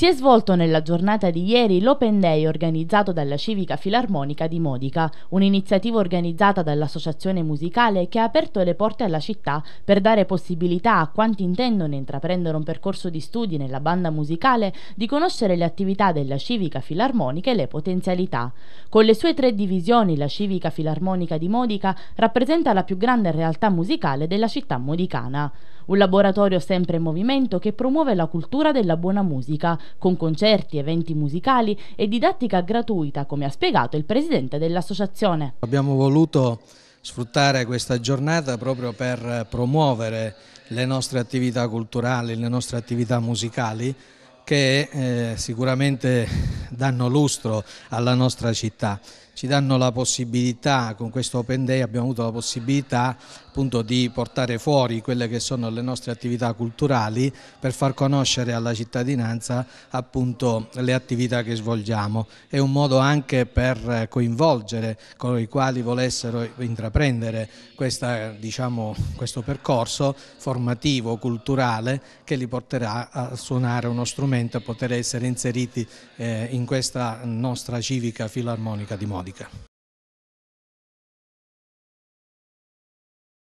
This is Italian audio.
Si è svolto nella giornata di ieri l'Open Day organizzato dalla Civica Filarmonica di Modica, un'iniziativa organizzata dall'associazione musicale che ha aperto le porte alla città per dare possibilità a quanti intendono intraprendere un percorso di studi nella banda musicale di conoscere le attività della Civica Filarmonica e le potenzialità. Con le sue tre divisioni, la Civica Filarmonica di Modica rappresenta la più grande realtà musicale della città modicana un laboratorio sempre in movimento che promuove la cultura della buona musica, con concerti, eventi musicali e didattica gratuita, come ha spiegato il presidente dell'associazione. Abbiamo voluto sfruttare questa giornata proprio per promuovere le nostre attività culturali, le nostre attività musicali che eh, sicuramente danno lustro alla nostra città ci danno la possibilità, con questo Open Day abbiamo avuto la possibilità appunto di portare fuori quelle che sono le nostre attività culturali per far conoscere alla cittadinanza appunto le attività che svolgiamo. È un modo anche per coinvolgere coloro i quali volessero intraprendere questa, diciamo, questo percorso formativo, culturale che li porterà a suonare uno strumento e poter essere inseriti eh, in questa nostra civica filarmonica di Modi. América.